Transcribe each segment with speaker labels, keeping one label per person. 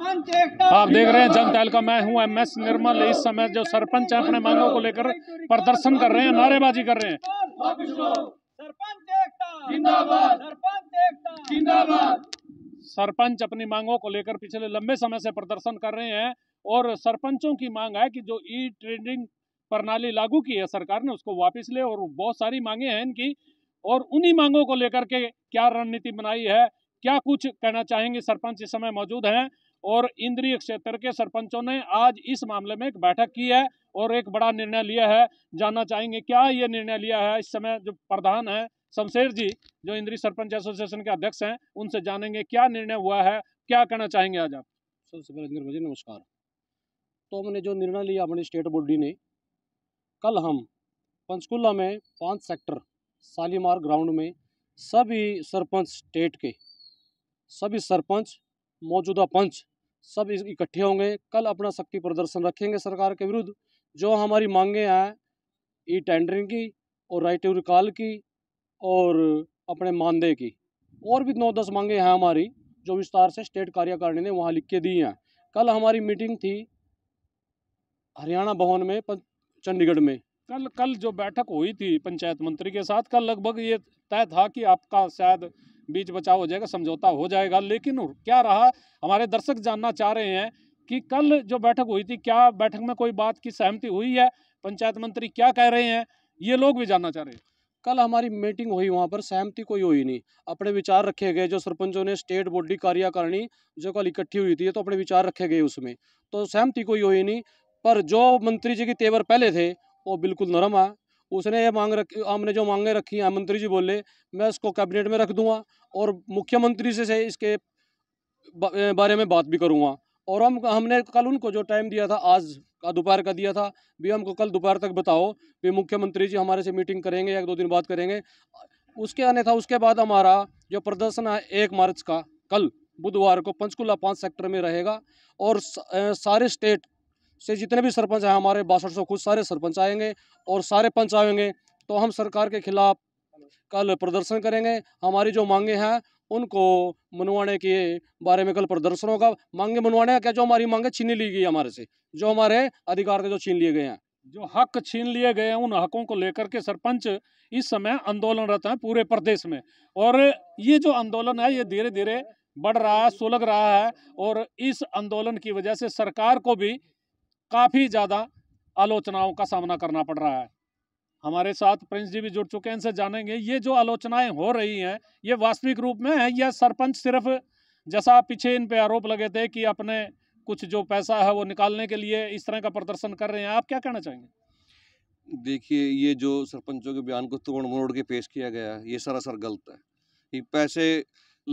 Speaker 1: आप देख रहे हैं जन
Speaker 2: का मैं हूं एम एस निर्मल इस समय जो सरपंच है अपने मांगों को लेकर प्रदर्शन कर रहे हैं नारेबाजी कर रहे हैं सरपंच अपनी मांगों को लेकर पिछले लंबे समय से प्रदर्शन कर रहे हैं और सरपंचों की मांग है कि जो ई ट्रेडिंग प्रणाली लागू की है सरकार ने उसको वापस ले और बहुत सारी मांगे हैं इनकी और उन्हीं मांगों को लेकर के क्या रणनीति बनाई है क्या कुछ कहना चाहेंगे सरपंच इस समय मौजूद हैं और इंद्रिय क्षेत्र के सरपंचों ने आज इस मामले में एक बैठक की है और एक बड़ा निर्णय लिया है जानना चाहेंगे क्या ये निर्णय लिया है इस समय जो प्रधान है शमशेर जी जो इंद्री सरपंच एसोसिएशन के अध्यक्ष हैं उनसे जानेंगे क्या निर्णय हुआ है क्या कहना चाहेंगे आज आप
Speaker 3: सबसे पहले नमस्कार तो हमने जो निर्णय लिया अपनी स्टेट बॉडी ने कल हम पंचकुला में पांच सेक्टर शालीमार ग्राउंड में सभी सरपंच स्टेट के सभी सरपंच मौजूदा पंच सब इकट्ठे होंगे कल अपना शक्ति प्रदर्शन रखेंगे सरकार के विरुद्ध जो हमारी मांगे हैं ई टेंडरिंग की और राइट टू रिकॉल की और अपने मानदेय की और भी नौ दस मांगे हैं हमारी जो विस्तार से स्टेट कार्यकारिणी ने वहाँ लिख के दी हैं कल हमारी मीटिंग थी
Speaker 2: हरियाणा भवन में चंडीगढ़ में कल कल जो बैठक हुई थी पंचायत मंत्री के साथ कल लगभग ये तय था कि आपका शायद बीच बचाव हो जाएगा समझौता हो जाएगा लेकिन क्या रहा हमारे दर्शक जानना चाह रहे हैं कि कल जो बैठक हुई थी क्या बैठक में कोई बात की सहमति हुई है पंचायत मंत्री क्या कह रहे हैं ये लोग भी जानना चाह रहे हैं
Speaker 3: कल हमारी मीटिंग हुई वहाँ पर सहमति कोई हुई नहीं अपने विचार रखे गए जो सरपंचों ने स्टेट बॉडी कार्यकारिणी जो कल इकट्ठी हुई थी तो अपने विचार रखे गए उसमें तो सहमति कोई हुई नहीं पर जो मंत्री जी की तेवर पहले थे वो बिल्कुल नरम है उसने ये मांग रखी हमने जो मांगे रखी हैं मंत्री जी बोले मैं इसको कैबिनेट में रख दूंगा और मुख्यमंत्री से, से इसके बारे में बात भी करूँगा और हम हमने कल उनको जो टाइम दिया था आज का दोपहर का दिया था भी हमको कल दोपहर तक बताओ भी मुख्यमंत्री जी हमारे से मीटिंग करेंगे एक दो दिन बात करेंगे उसके आने था उसके बाद हमारा जो प्रदर्शन है एक मार्च का कल बुधवार को पंचकुला पाँच सेक्टर में रहेगा और सारे स्टेट से जितने भी सरपंच हैं हमारे बासठ सौ कुछ सारे सरपंच आएंगे और सारे पंच आएंगे तो हम सरकार के खिलाफ कल प्रदर्शन करेंगे हमारी जो मांगे हैं उनको मनवाने के बारे में कल प्रदर्शन होगा मांगे
Speaker 2: मनवाने का क्या जो हमारी मांगे छीनी ली गई हमारे से जो हमारे अधिकार के जो छीन लिए गए हैं जो हक छीन लिए गए हैं उन हकों को लेकर के सरपंच इस समय आंदोलनरत हैं पूरे प्रदेश में और ये जो आंदोलन है ये धीरे धीरे बढ़ रहा है सुलग रहा है और इस आंदोलन की वजह से सरकार को भी काफ़ी ज़्यादा आलोचनाओं का सामना करना पड़ रहा है हमारे साथ प्रिंस जी भी जुड़ चुके हैं इनसे जानेंगे ये जो आलोचनाएं हो रही हैं ये वास्तविक रूप में है या सरपंच सिर्फ जैसा पीछे इन पे आरोप लगे थे कि अपने कुछ जो पैसा है वो निकालने के लिए इस तरह का प्रदर्शन कर रहे हैं आप क्या कहना चाहेंगे
Speaker 4: देखिए ये जो सरपंचों के बयान को तोड़ मोड़ के पेश किया गया है ये सरासर गलत है ये पैसे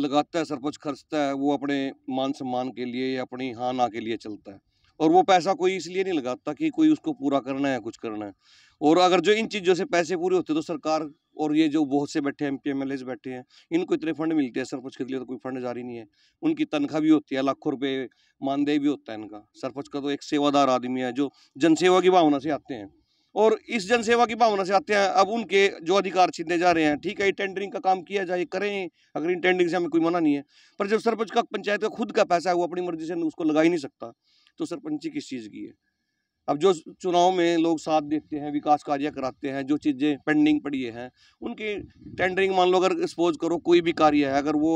Speaker 4: लगाता है सरपंच खर्चता है वो अपने मान सम्मान के लिए या अपनी हाना के लिए चलता है और वो पैसा कोई इसलिए नहीं लगाता कि कोई उसको पूरा करना है कुछ करना है और अगर जो इन चीज़ों से पैसे पूरे होते तो सरकार और ये जो बहुत से बैठे एम पी एम बैठे हैं इनको इतने फंड मिलते हैं सरपंच के लिए तो कोई फंड जारी नहीं है उनकी तनख्वाह भी होती है लाखों रुपये मानदेय भी होता है इनका सरपंच का तो एक सेवादार आदमी है जो जनसेवा की भावना से आते हैं और इस जनसेवा की भावना से आते हैं अब उनके जो अधिकार छीनने जा रहे हैं ठीक है ये टेंडरिंग का काम किया जाए करें अगर इन टेंडरिंग से हमें कोई मना नहीं है पर जब सरपंच का पंचायत का खुद का पैसा है वो अपनी मर्जी से उसको लगा ही नहीं सकता तो सरपंची किस चीज़ की है अब जो चुनाव में लोग साथ देते हैं विकास कार्य कराते हैं जो चीज़ें पेंडिंग पड़ी हैं उनकी टेंडरिंग मान लो अगर एक्सपोज करो कोई भी कार्य है अगर वो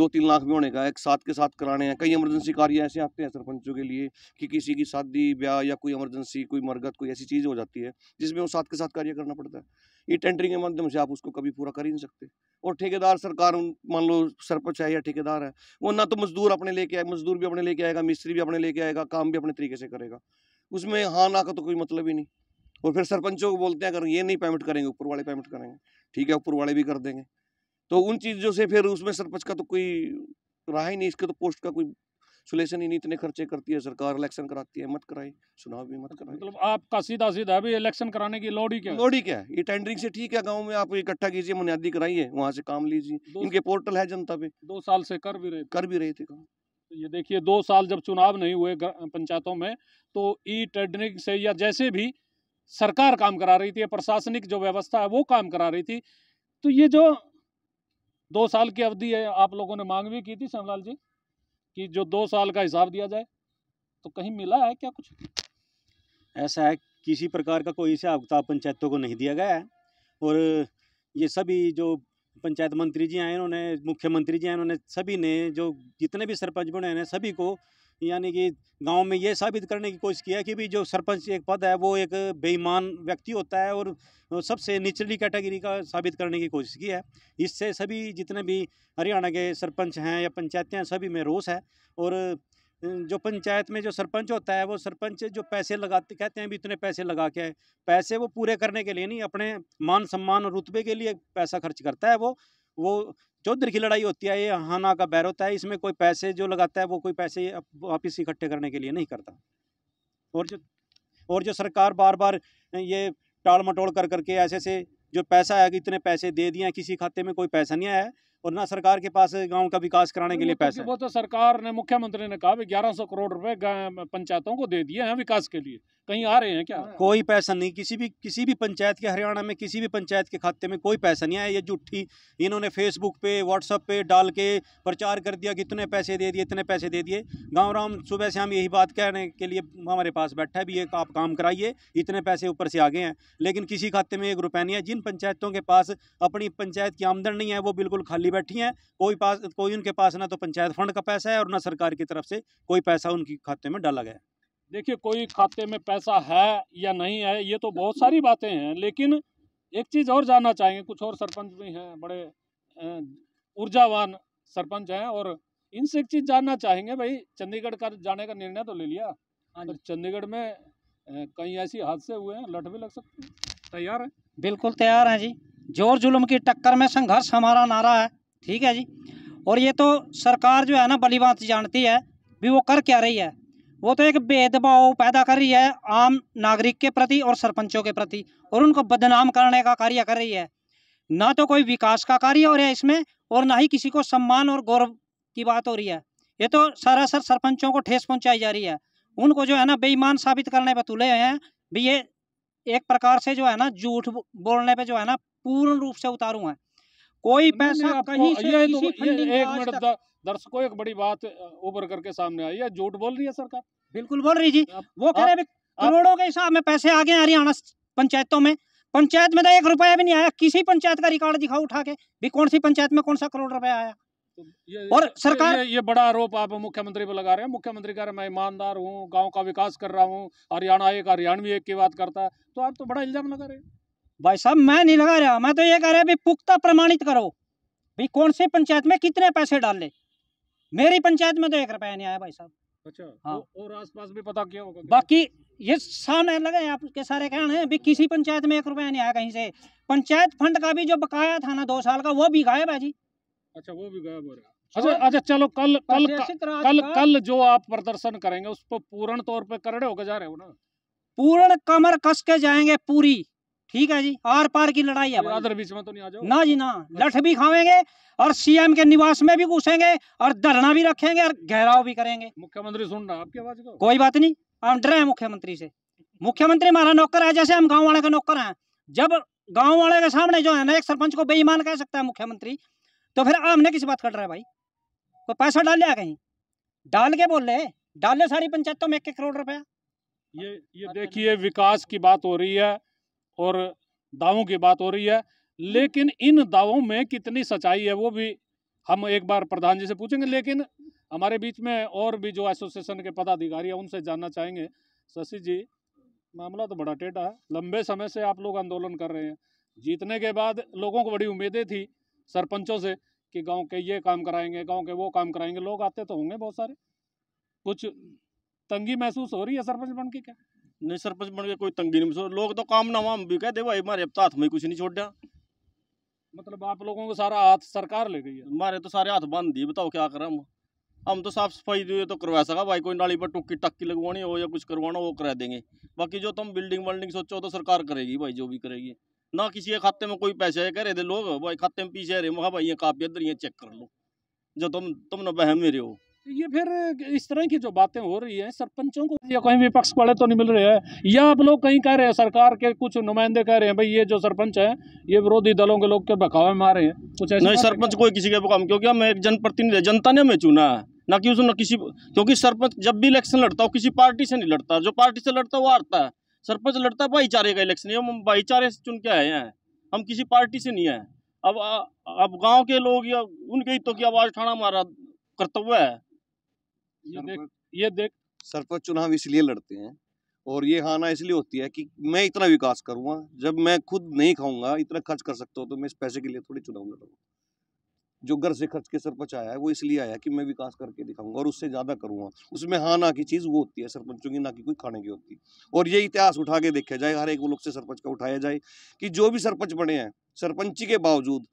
Speaker 4: दो तीन लाख में होने का एक साथ के साथ कराने हैं कई इमरजेंसी कार्य ऐसे आते हैं सरपंचों के लिए कि किसी की शादी ब्याह या कोई इमरजेंसी कोई मरगत कोई ऐसी चीज़ हो जाती है जिसमें वो साथ के साथ कार्य करना पड़ता है ये टेंडरिंग के माध्यम से आप उसको कभी पूरा कर ही नहीं सकते और ठेकेदार सरकार मान लो सरपंच है या ठेकेदार है वो ना तो मजदूर अपने लेके आए मजदूर भी अपने लेके आएगा मिस्त्री भी अपने लेके आएगा काम भी अपने तरीके से करेगा उसमें हाँ ना का तो कोई मतलब ही नहीं और फिर सरपंचों को बोलते हैं अगर ये नहीं पेमेंट करेंगे ऊपर वाले पेमेंट करेंगे ठीक है ऊपर वाले भी कर देंगे तो उन चीज़ों से फिर उसमें सरपंच का तो कोई रहा ही नहीं इसके तो पोस्ट का कोई सुलेशन ही नहीं इतने खर्चे करती है सरकार इलेक्शन कराती है मत कराए चुनाव भी मत कराए मतलब आपका सीधा सीधा अभी इलेक्शन कराने की लोड ही क्या लोड ही क्या है ये टेंडरिंग से ठीक है गांव में आप इकट्ठा कीजिए बुनियादी कराइए वहाँ से काम लीजिए इनके पोर्टल है जनता पे दो साल से कर भी रहे कर भी रहे थे काम तो ये देखिए दो साल
Speaker 2: जब चुनाव नहीं हुए पंचायतों में तो ई टेंडरिंग से या जैसे भी सरकार काम करा रही थी या प्रशासनिक जो व्यवस्था है वो काम करा रही थी तो ये जो दो साल की अवधि है आप लोगों ने मांग भी की थी श्यामलाल जी कि जो दो साल का हिसाब दिया जाए तो कहीं मिला है क्या कुछ
Speaker 1: ऐसा है किसी प्रकार का कोई हिसाब किताब पंचायतों को नहीं दिया गया है और ये सभी जो पंचायत मंत्री जी आए उन्होंने मुख्यमंत्री जी हैं इन्होंने सभी ने जो जितने भी सरपंच बने हैं सभी को यानी कि गांव में ये साबित करने की कोशिश किया कि भी जो सरपंच एक पद है वो एक बेईमान व्यक्ति होता है और सबसे निचली कैटेगरी का साबित करने की कोशिश की है इससे सभी जितने भी हरियाणा के सरपंच हैं या पंचायतें हैं सभी में रोष है और जो पंचायत में जो सरपंच होता है वो सरपंच जो पैसे लगाते कहते हैं भी इतने पैसे लगा के पैसे वो पूरे करने के लिए नहीं अपने मान सम्मान और रुतबे के लिए पैसा खर्च करता है वो वो चौधरी की लड़ाई होती है ये हाना का बैर होता है इसमें कोई पैसे जो लगाता है वो कोई पैसे वापिस इकट्ठे करने के लिए नहीं करता और जो और जो सरकार बार बार ये टाल मटोल कर करके ऐसे ऐसे जो पैसा है कि इतने पैसे दे दिए किसी खाते में कोई पैसा नहीं आया है और ना सरकार के पास गांव का विकास कराने के लिए पैसा वो तो सरकार ने मुख्यमंत्री ने कहा ग्यारह सौ करोड़ रुपए पंचायतों को दे दिए हैं विकास के लिए कहीं आ रहे हैं क्या हाँ। कोई पैसा नहीं किसी भी किसी भी पंचायत के हरियाणा में किसी भी पंचायत के खाते में कोई पैसा नहीं आया ये झूठी इन्होंने फेसबुक पे व्हाट्सअप पे डाल के प्रचार कर दिया कि इतने पैसे दे दिए इतने पैसे दे दिए गाँव राम सुबह से हम यही बात कहने के लिए हमारे पास बैठा है भी एक आप काम कराइए इतने पैसे ऊपर से आ गए हैं लेकिन किसी खाते में एक रुपया नहीं है जिन पंचायतों के पास अपनी पंचायत की आमदन नहीं है वो बिल्कुल खाली बैठी हैं कोई पास कोई उनके पास ना तो पंचायत फंड का पैसा है और ना सरकार की तरफ से कोई पैसा उनके खाते में डाला गया
Speaker 2: देखिए कोई खाते में पैसा है या नहीं है ये तो बहुत सारी बातें हैं लेकिन एक चीज़ और जानना चाहेंगे कुछ और सरपंच भी हैं बड़े ऊर्जावान सरपंच हैं और इनसे एक चीज़ जानना चाहेंगे भाई चंडीगढ़ का जाने का निर्णय तो ले लिया हाँ पर चंडीगढ़ में कई ऐसी हादसे हुए हैं लठ भी लग सकते हैं
Speaker 5: तैयार है बिल्कुल तैयार हैं जी जोर जुल्म की टक्कर में संघर्ष हमारा नारा है ठीक है जी और ये तो सरकार जो है ना बलिबात जानती है भी वो कर क्या रही है वो तो एक भेदभाव पैदा कर रही है आम नागरिक के प्रति और सरपंचों के प्रति और उनको बदनाम करने का कार्य कर रही है ना तो कोई विकास का कार्य हो रहा है इसमें और ना ही किसी को सम्मान और गौरव की बात हो रही है ये तो सरासर सरपंचों को ठेस पहुंचाई जा रही है उनको जो है ना बेईमान साबित करने पर तुले हैं भी ये एक प्रकार से जो है ना झूठ बोलने पर जो है ना पूर्ण रूप से उतारू है कोई पैसा कहीं से ये तो, ये एक मिनट
Speaker 2: दर्शकों एक बड़ी बात उभर करके सामने आई है झूठ
Speaker 5: बोल रही है सरकार बिल्कुल बोल रही जी वो कह रहे करोड़ों के हिसाब में पैसे आ गए हरियाणा पंचायतों में पंचायत में तो एक रुपया भी नहीं आया किसी पंचायत का रिकॉर्ड दिखाओ उठा के भी कौन सी पंचायत में कौन सा करोड़ रुपया आया तो
Speaker 2: ये, और सरकार ये, ये बड़ा आरोप आप मुख्यमंत्री पर लगा रहे हैं मुख्यमंत्री कह रहे हैं मैं ईमानदार हूँ गांव का विकास कर रहा हूँ हरियाणा एक हरियाणवी एक की बात करता है तो आप तो
Speaker 5: बड़ा इल्जाम लगा रहे हैं भाई साहब मैं नहीं लगा रहा मैं तो ये कह रहा भाई पुख्ता प्रमाणित करो भाई कौन से पंचायत में कितने पैसे डाल ले मेरी पंचायत में तो एक रुपया नहीं आया भाई साहब अच्छा हाँ और आसपास भी पता किया होगा बाकी ये सामने लगे आपके सारे कहना है भी किसी पंचायत में एक रुपया नहीं आया कहीं से पंचायत फंड का भी जो बकाया था ना दो साल का वो भी गायब है जी
Speaker 2: अच्छा वो भी गायब हो रहा अच्छा अच्छा
Speaker 5: चलो कल कल कल कल जो आप
Speaker 2: प्रदर्शन करेंगे उस पर पूर्ण तौर पर करड़े होकर जा रहे हो ना
Speaker 5: पूर्ण कमर कस के जाएंगे पूरी ठीक है जी आर पार की लड़ाई है
Speaker 2: बीच में तो नहीं आ जाओ ना जी
Speaker 5: ना लठ भी खावेंगे और सीएम के निवास में भी घुसेंगे और धरना भी रखेंगे और घेराव भी करेंगे मुख्यमंत्री सुन रहा आपकी आवाज को कोई बात नहीं हम डरे हैं मुख्यमंत्री से मुख्यमंत्री हमारा नौकर है जैसे हम गाँव वाले का नौकर है जब गाँव वाले के सामने जो है ना एक सरपंच को बेईमान कह सकता है मुख्यमंत्री तो फिर हमने किसी बात कर रहा है भाई कोई पैसा डाल लिया कहीं डाल के बोल रहे डाल सारी पंचायतों में एक करोड़ रुपया
Speaker 2: ये ये देखिए विकास की बात हो रही है और दावों की बात हो रही है लेकिन इन दावों में कितनी सच्चाई है वो भी हम एक बार प्रधान जी से पूछेंगे लेकिन हमारे बीच में और भी जो एसोसिएशन के पदाधिकारी हैं उनसे जानना चाहेंगे शशि जी मामला तो बड़ा टेढ़ा है लंबे समय से आप लोग आंदोलन कर रहे हैं जीतने के बाद लोगों को बड़ी उम्मीदें थी सरपंचों से कि गांव के ये काम कराएंगे गांव के वो काम कराएंगे लोग आते तो होंगे बहुत सारे कुछ
Speaker 6: तंगी महसूस हो रही है सरपंच बन के क्या नहीं सरपंच बन गया कोई तंगी नहीं लोग तो काम ना हम भी कह दे भाई हमारे अब तो हाथ में कुछ नहीं छोड़ा मतलब आप लोगों को सारा हाथ सरकार ले गई है हमारे तो सारे हाथ बांध दिए बताओ क्या करें हम हम तो साफ सफाई तो, तो करवा सका भाई कोई नाली पर टुक्की टक्की लगवानी हो या कुछ करवाना वो करा देंगे बाकी जो तुम बिल्डिंग वल्डिंग सोचो तो सरकार करेगी भाई जो भी करेगी ना किसी के खाते में कोई पैसे है कह रहे थे लोग भाई खाते में पीछे रहे वहाँ भाई ये काफी इधर ये चेक कर लो जो तुम तुम ना बहम में रहे हो
Speaker 2: ये फिर इस तरह की जो बातें हो रही हैं सरपंचों को या कहीं विपक्ष वाले तो नहीं मिल रहे हैं या आप लोग कहीं कह रहे हैं सरकार के कुछ
Speaker 6: नुमाइंदे कह रहे हैं भाई ये जो सरपंच है ये विरोधी दलों के लोग के बकावे में आ रहे हैं कुछ नहीं सरपंच कोई किसी के बकाव क्योंकि हम एक जनप्रतिनिधि जनता ने हमें चुना है ना कि उसने किसी क्योंकि सरपंच जब भी इलेक्शन लड़ता हो किसी पार्टी से नहीं लड़ता जो पार्टी से लड़ता वो हारता है सरपंच लड़ता है भाईचारे का इलेक्शन है हम भाईचारे से चुन के आए हैं हम किसी पार्टी से नहीं आए अब अब गांव के लोग या उनके ही तो की आवाज़ उठाना हमारा कर्तव्य है
Speaker 4: ये देख सरपंच चुनाव इसलिए लड़ते हैं और ये हाना इसलिए होती है कि मैं इतना विकास करूँगा जब मैं खुद नहीं खाऊंगा इतना खर्च कर सकता हूँ तो मैं इस पैसे के लिए थोड़ी चुनाव लड़ूंगा जो घर से खर्च के सरपंच आया है वो इसलिए आया कि मैं विकास करके दिखाऊंगा और उससे ज़्यादा करूंगा उसमें हाँ ना की चीज़ वो होती है सरपंचों की ना कि कोई खाने की होती और ये इतिहास उठा के देखा जाए हर एक लोग से सरपंच का उठाया जाए कि जो भी सरपंच बने हैं सरपंची के बावजूद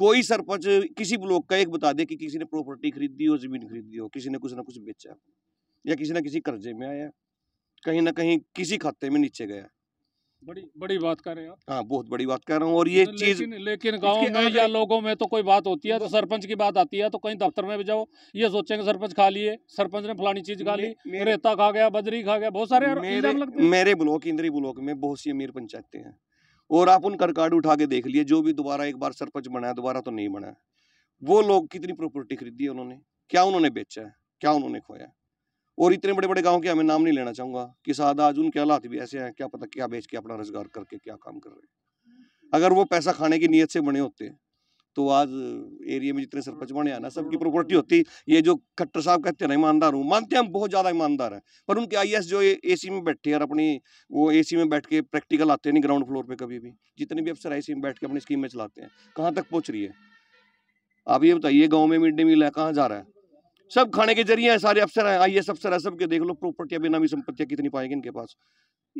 Speaker 4: कोई सरपंच किसी ब्लॉक का एक बता दे कि किसी ने प्रॉपर्टी खरीदी हो जमीन खरीदी हो किसी ने कुछ ना कुछ बेचा या किसी ना किसी कर्जे में आया कहीं ना कहीं किसी खाते में नीचे गया
Speaker 2: बड़ी बड़ी बात कर रहे हैं
Speaker 4: हाँ बहुत बड़ी बात कर रहा हूँ और ये लेकिन, चीज
Speaker 2: लेकिन गांव में या लोगों में तो कोई बात होती है तो सरपंच की बात आती है तो कहीं दफ्तर में भी जाओ ये सोचेंगे सरपंच खा लिए सरपंच ने फलानी चीज खा ली रेता खा गया बजरी खा गया बहुत सारे मेरे,
Speaker 4: मेरे ब्लॉक इंद्री ब्लॉक में बहुत सी अमीर पंचायतें हैं और आप उनका रिकॉर्ड उठा के देख लिए जो भी दोबारा एक बार सरपंच बनाया दोबारा तो नहीं बना है वो लोग कितनी प्रॉपर्टी खरीदी है उन्होंने क्या उन्होंने बेचा है क्या उन्होंने खोया है और इतने बड़े बड़े गाँव के हमें नाम नहीं लेना चाहूंगा कि शायद आज उनके हालात भी ऐसे हैं क्या पता क्या बेच के अपना रोजगार करके क्या काम कर रहे हैं अगर वो पैसा खाने की नीयत से बने होते हैं तो आज एरिया में जितने हाँ, सरपंच बने हैं ना सबकी प्रॉपर्टी होती ये जो खट्टर साहब कहते हैं ना ईमानदार हूँ मानते हैं हम बहुत ज़्यादा ईमानदार हैं पर उनके आई जो ए सी में बैठे हैं अपनी वो ए सी में बैठ के प्रैक्टिकल आते नहीं ग्राउंड फ्लोर पर कभी भी जितने भी अफसर आई में बैठ के अपनी स्कीमें चलाते हैं कहाँ तक पहुँच रही है आप ये बताइए गाँव में मिड डे मील है कहाँ जा रहा है सब खाने के जरिए हैं सारे अफसर हैं आई एस अफसर है सबके देख लो प्रॉपर्टियाँ बेनामी संपत्तियाँ कितनी पाएंगी इनके पास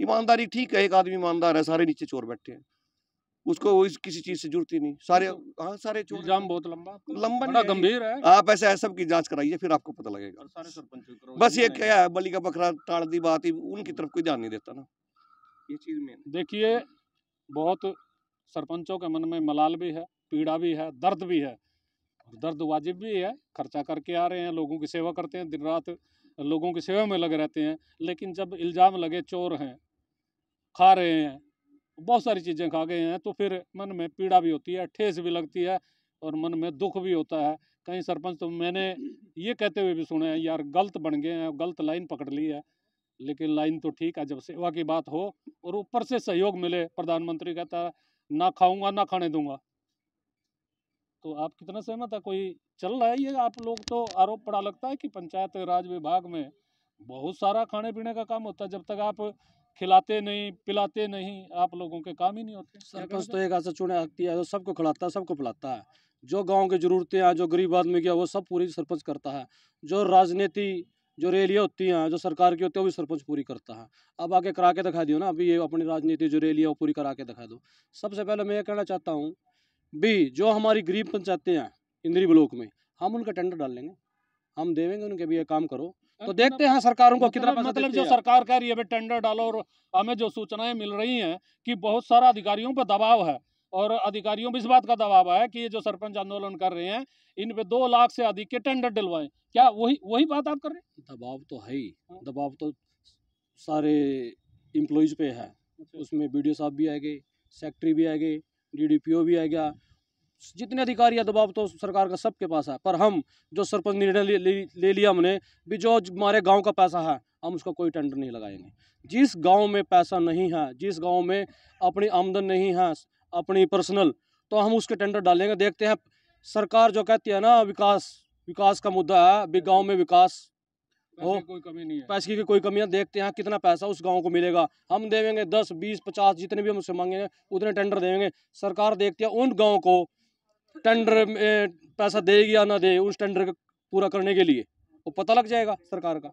Speaker 4: ईमानदारी ठीक है एक आदमी ईमानदार है सारे नीचे चोर बैठे हैं उसको वो इस किसी चीज से जुड़ती नहीं सारे हाँ सारे इल्जाम बहुत लंबा लंबा बड़ा गंभीर है आप ऐसे ऐसा की जांच कराइए फिर आपको पता लगेगा सारे सरपंच बस ये क्या है बली का बकरा टाड़ दी बात ही उनकी तरफ कोई ध्यान नहीं देता ना ये चीज में देखिए
Speaker 2: बहुत सरपंचों के मन में मलाल भी है पीड़ा भी है दर्द भी है दर्द वाजिब भी है खर्चा करके आ रहे हैं लोगों की सेवा करते हैं दिन रात लोगों की सेवा में लगे रहते हैं लेकिन जब इल्ज़ाम लगे चोर हैं खा रहे हैं बहुत सारी चीज़ें खा गए हैं तो फिर मन में पीड़ा भी होती है ठेस भी लगती है और मन में दुख भी होता है कहीं सरपंच तो मैंने ये कहते हुए भी सुने हैं यार गलत बन गए हैं गलत लाइन पकड़ ली है लेकिन लाइन तो ठीक है जब सेवा की बात हो और ऊपर से सहयोग मिले प्रधानमंत्री कहता है ना खाऊंगा ना खाने दूंगा तो आप कितना सहमत है कोई चल रहा है ये आप लोग तो आरोप पड़ा लगता है कि पंचायत राज विभाग में बहुत सारा खाने पीने का काम होता है जब तक आप खिलाते नहीं पिलाते नहीं आप लोगों के काम ही नहीं होते सरपंच तो
Speaker 3: एक ऐसा चुने आती है जो सबको खिलाता है सबको पिलाता है जो गांव की ज़रूरतें हैं जो गरीब आदमी की वो सब पूरी सरपंच करता है जो राजनीति जो रैलियाँ होती हैं जो सरकार की होती है वो भी सरपंच पूरी करता है अब आके करा के दिखा दियो ना अभी ये अपनी राजनीति जो रैलियाँ वो पूरी करा के दिखा दो सबसे पहले मैं ये कहना चाहता हूँ भी जो हमारी गरीब पंचायतें हैं इंद्री ब्लॉक में हम उनका टेंडर डाल लेंगे हम देवेंगे उनके भी ये काम करो तो देखते हैं सरकारों को कितना मतलब, मतलब जो सरकार
Speaker 2: कह रही है टेंडर डालो और हमें जो सूचनाएं मिल रही हैं कि बहुत सारा अधिकारियों पर दबाव है और अधिकारियों पर इस बात का दबाव है कि ये जो सरपंच आंदोलन कर रहे हैं इन पे दो लाख से अधिक के टेंडर डलवाएं क्या वही वही बात आप कर रहे हैं दबाव तो है
Speaker 3: ही हाँ। दबाव तो सारे इम्प्लॉयज पे है अच्छा। उसमें बी साहब भी आए गए सेक्रेटरी भी आए गए डी भी आ गया जितने अधिकारी या दबाव तो सरकार का सबके पास है पर हम जो सरपंच निर्णय ले, ले, ले लिया हमने भी जो हमारे गांव का पैसा है हम उसका कोई टेंडर नहीं लगाएंगे जिस गांव में पैसा नहीं है जिस गांव में अपनी आमदन नहीं है अपनी पर्सनल तो हम उसके टेंडर डालेंगे देखते हैं सरकार जो कहती है ना विकास विकास का मुद्दा है भी गाँव में विकास हो कोई कमी नहीं है पैसे की कोई कमी है देखते हैं कितना पैसा उस गांव को मिलेगा हम देवेंगे दस बीस पचास जितने भी हम उससे मांगेंगे उतने टेंडर देंगे सरकार देखती है उन गाँव को टेंडर
Speaker 2: पैसा देगी या ना दे उस टेंडर पूरा करने के लिए वो पता लग जाएगा सरकार का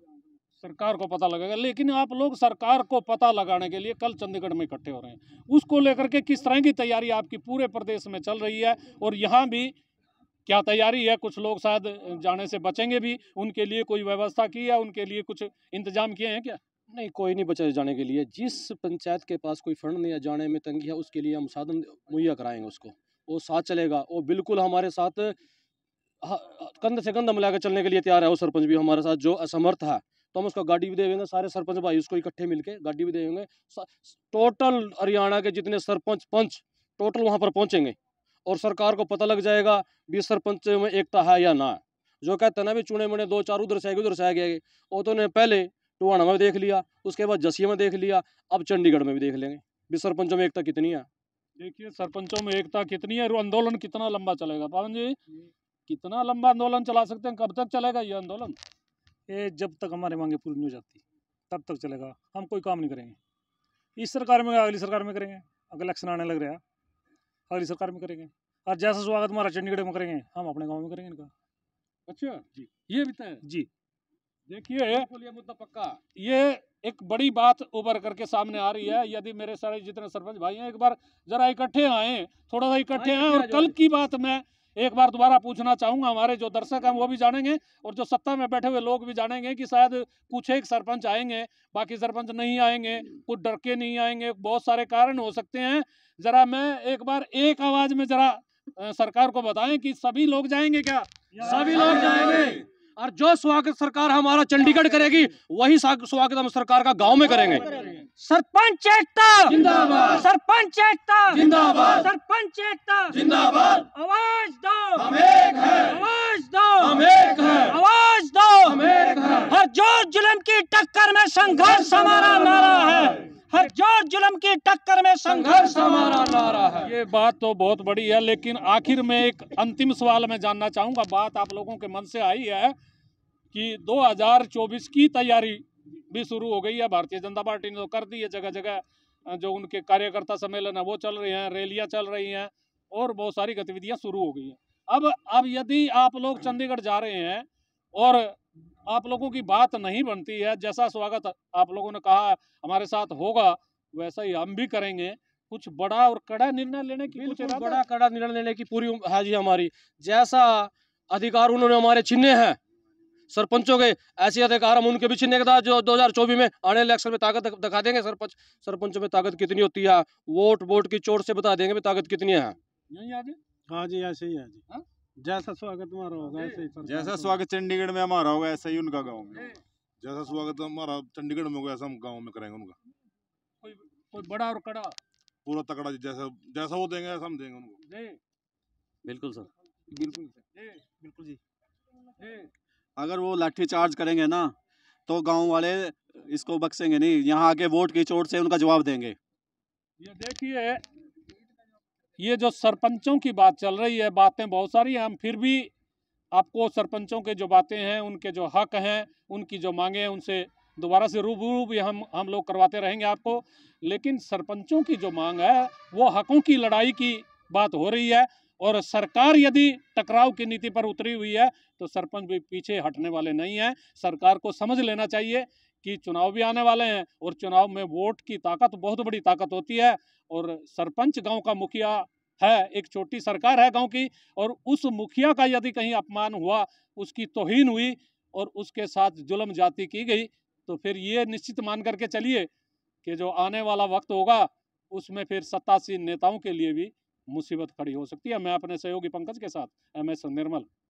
Speaker 2: सरकार को पता लगेगा लेकिन आप लोग सरकार को पता लगाने के लिए कल चंडीगढ़ में इकट्ठे हो रहे हैं उसको लेकर के किस तरह की तैयारी आपकी पूरे प्रदेश में चल रही है और यहाँ भी क्या तैयारी है कुछ लोग शायद जाने से बचेंगे भी उनके लिए कोई व्यवस्था की है उनके लिए कुछ इंतजाम किए हैं क्या
Speaker 3: नहीं कोई नहीं बचा जाने के लिए जिस पंचायत के पास कोई फंड नहीं है जाने में तंगी है उसके लिए हम साधन मुहैया कराएंगे उसको वो साथ चलेगा वो बिल्कुल हमारे साथ कंध से कंध मिलाकर चलने के लिए तैयार है वो सरपंच भी हमारे साथ जो असमर्थ है तो हम उसका गाड़ी भी देंगे सारे सरपंच भाई उसको इकट्ठे मिलके गाड़ी भी देंगे टोटल हरियाणा के जितने सरपंच पंच टोटल वहां पर पहुंचेंगे और सरकार को पता लग जाएगा भी सरपंच में एकता है या ना जो कहते हैं ना भी चुने मुने दो चार उधर से आएगी उधर से गए वो तो ने पहले टुवाणा में देख लिया उसके बाद जसिया में देख लिया अब चंडीगढ़ में भी देख लेंगे भी सरपंचों में एकता
Speaker 2: कितनी है देखिए सरपंचों में एकता कितनी है और आंदोलन कितना लंबा चलेगा पवन जी कितना लंबा आंदोलन चला सकते हैं कब तक चलेगा ये आंदोलन ये जब तक हमारे मांगे पूरी नहीं हो जाती तब तक चलेगा हम कोई काम नहीं करेंगे इस सरकार में अगली सरकार में करेंगे अगर इलेक्शन आने लग रहा है अगली सरकार में करेंगे और जैसा स्वागत हमारा चंडीगढ़ में करेंगे हम अपने गाँव में करेंगे इनका अच्छा जी ये भी तय जी देखिए मुद्दा पक्का ये एक बड़ी बात उभर करके सामने आ रही है यदि मेरे सारे जितने सरपंच भाई हैं एक बार जरा इकट्ठे आए थोड़ा सा इकट्ठे आए और कल की बात मैं एक बार दोबारा पूछना चाहूंगा हमारे जो दर्शक हैं वो भी जानेंगे और जो सत्ता में बैठे हुए लोग भी जानेंगे कि शायद कुछ एक सरपंच आएंगे बाकी सरपंच नहीं आएंगे कुछ डर के नहीं आएंगे बहुत सारे कारण हो सकते हैं जरा मैं एक बार एक आवाज में जरा सरकार को बताएं कि सभी लोग जाएंगे क्या सभी लोग जाएंगे
Speaker 3: और जो स्वागत सरकार हमारा चंडीगढ़ करेगी वही स्वागत हम सरकार का गांव में करेंगे सरपंच
Speaker 5: एकता जिंदाबाद सरपंच एकता जिंदाबाद सरपंच एकता जिंदाबाद आवाज दो हम एक आवाज दो हम एक आवाज दो हम एक हर जोर जुलम की टक्कर में संघर्ष हमारा नारा है हर जोर जुलम की टक्कर में संघर्ष हमारा नारा है
Speaker 2: ये बात तो बहुत बड़ी है लेकिन आखिर में एक अंतिम सवाल मैं जानना चाहूंगा बात आप लोगों के मन से आई है कि 2024 की तैयारी भी शुरू हो गई है भारतीय जनता पार्टी ने तो कर दी है जगह जगह जो उनके कार्यकर्ता सम्मेलन है वो चल रहे हैं रैलियां चल रही हैं और बहुत सारी गतिविधियां शुरू हो गई हैं अब अब यदि आप लोग चंडीगढ़ जा रहे हैं और आप लोगों की बात नहीं बनती है जैसा स्वागत आप लोगों ने कहा हमारे साथ होगा वैसा ही हम भी करेंगे कुछ बड़ा और कड़ा निर्णय लेने की कुछ बड़ा कड़ा निर्णय लेने की पूरी है जी हमारी जैसा
Speaker 3: अधिकार उन्होंने हमारे छीने हैं सरपंचों के ऐसे अधिकार हम उनके भी छीनने के था जो चौबीस में आने इलेक्शन में ताकत दिखा देंगे सरपंच सरपंचों में ताकत कितनी होती है वोट वोट की चोट से बता देंगे ताकत कितनी
Speaker 1: है हाँ जी ऐसे ही है जी हाँ? जैसा स्वागत हमारा होगा ऐसे ही जैसा स्वागत
Speaker 6: चंडीगढ़ में हमारा होगा ऐसा ही उनका गाँव में जैसा स्वागत हमारा चंडीगढ़ में होगा ऐसा हम गाँव में करेंगे उनका
Speaker 2: कोई बड़ा और कड़ा पूरा
Speaker 6: तकड़ा जैसा जैसा वो देंगे ऐसा हम देंगे उनको बिल्कुल सर बिल्कुल बिल्कुल जी अगर वो लाठी चार्ज करेंगे ना तो गांव वाले इसको बख्शेंगे नहीं यहाँ आके वोट की चोट से उनका जवाब देंगे ये
Speaker 2: देखिए ये जो सरपंचों की बात चल रही है बातें बहुत सारी हैं हम फिर भी आपको सरपंचों के जो बातें हैं उनके जो हक हैं उनकी जो मांगे हैं उनसे दोबारा से रूबरू भी हम हम लोग करवाते रहेंगे आपको लेकिन सरपंचों की जो मांग है वो हकों की लड़ाई की बात हो रही है और सरकार यदि टकराव की नीति पर उतरी हुई है तो सरपंच भी पीछे हटने वाले नहीं हैं सरकार को समझ लेना चाहिए कि चुनाव भी आने वाले हैं और चुनाव में वोट की ताकत बहुत बड़ी ताकत होती है और सरपंच गांव का मुखिया है एक छोटी सरकार है गांव की और उस मुखिया का यदि कहीं अपमान हुआ उसकी तोहीन हुई और उसके साथ जुल्म जाति की गई तो फिर ये निश्चित मान करके चलिए कि जो आने वाला वक्त होगा उसमें फिर सत्तासीन नेताओं के लिए भी मुसीबत खड़ी हो सकती है मैं अपने सहयोगी पंकज के साथ एम एस निर्मल